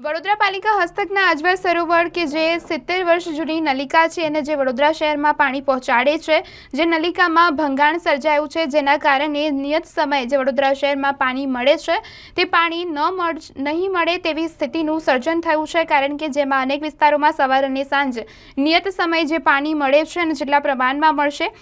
વડોદરા પાલિકા હસ્તકના આજવા સરોવર કે જે સિત્તેર વર્ષ જૂની નલિકા છે અને જે વડોદરા શહેરમાં પાણી પહોંચાડે છે જે નલિકામાં ભંગાણ સર્જાયું છે જેના કારણે નિયત સમયે જે વડોદરા શહેરમાં પાણી મળે છે તે પાણી ન મળ નહીં મળે તેવી સ્થિતિનું સર્જન થયું છે કારણ કે જેમાં અનેક વિસ્તારોમાં સવાર અને સાંજ નિયત સમયે જે પાણી મળે છે અને જેટલા પ્રમાણમાં મળશે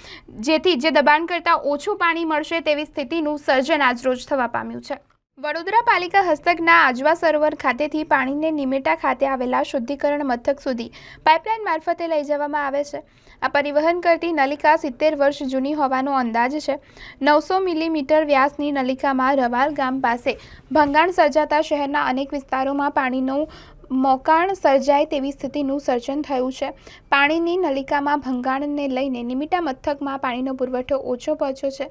જેથી જે દબાણ કરતાં ઓછું પાણી મળશે તેવી સ્થિતિનું સર્જન આજરોજ થવા પામ્યું છે વડોદરા પાલિકા હસ્તકના આજવા સરોવર ખાતેથી પાણીને નિમેટા ખાતે આવેલા શુદ્ધિકરણ મથક સુધી પાઇપલાઇન મારફતે લઈ જવામાં આવે છે આ પરિવહન કરતી નલિકા સિત્તેર વર્ષ જૂની હોવાનો અંદાજ છે નવસો મિલીમીટર વ્યાસની નલિકામાં રવાલ ગામ પાસે ભંગાણ સર્જાતા શહેરના અનેક વિસ્તારોમાં પાણીનું મોકાણ સર્જાય તેવી સ્થિતિનું સર્જન થયું છે પાણીની નલિકામાં ભંગાણને લઈને નિમિટા મથકમાં પાણીનો પુરવઠો ઓછો પહોંચ્યો છે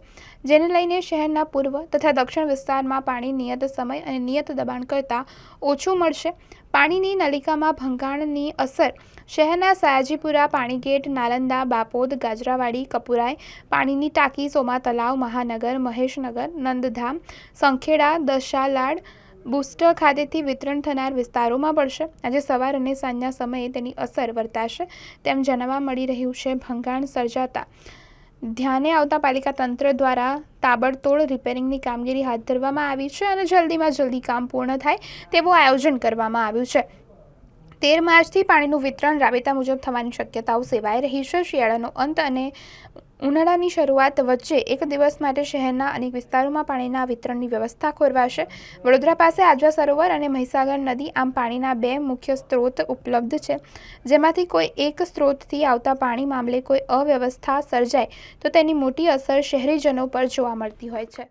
જેને લઈને શહેરના પૂર્વ તથા દક્ષિણ વિસ્તારમાં પાણી નિયત સમય અને નિયત દબાણ કરતાં ઓછું મળશે પાણીની નલિકામાં ભંગાણની અસર શહેરના સયાજીપુરા પાણીગેટ નાલંદા બાપોદ ગાજરાવાડી કપુરાય પાણીની ટાંકી સોમા તલાવ મહાનગર મહેશનગર નંદધામ સંખેડા દશાલાડ બુસ્ટર ખાતેથી વિતરણ થનાર વિસ્તારોમાં પડશે આજે સવાર અને સાંજના સમયે તેની અસર વર્તાશે તેમ જાણવા મળી રહ્યું છે ભંગાણ સર્જાતા ધ્યાને આવતા પાલિકા તંત્ર દ્વારા તાબડતોડ રિપેરિંગની કામગીરી હાથ ધરવામાં આવી છે અને જલ્દીમાં જલ્દી કામ પૂર્ણ થાય તેવું આયોજન કરવામાં આવ્યું છે તેર માર્ચથી પાણીનું વિતરણ રાબેતા મુજબ થવાની શક્યતાઓ સેવાઈ રહી છે શિયાળાનો અંત અને ઉનાળાની શરૂઆત વચ્ચે એક દિવસ માટે શહેરના અનેક વિસ્તારોમાં પાણીના વિતરણની વ્યવસ્થા ખોરવાશે વડોદરા પાસે આજવા સરોવર અને મહીસાગર નદી આમ પાણીના બે મુખ્ય સ્ત્રોત ઉપલબ્ધ છે જેમાંથી કોઈ એક સ્ત્રોતથી આવતા પાણી મામલે કોઈ અવ્યવસ્થા સર્જાય તો તેની મોટી અસર શહેરીજનો પર જોવા મળતી હોય છે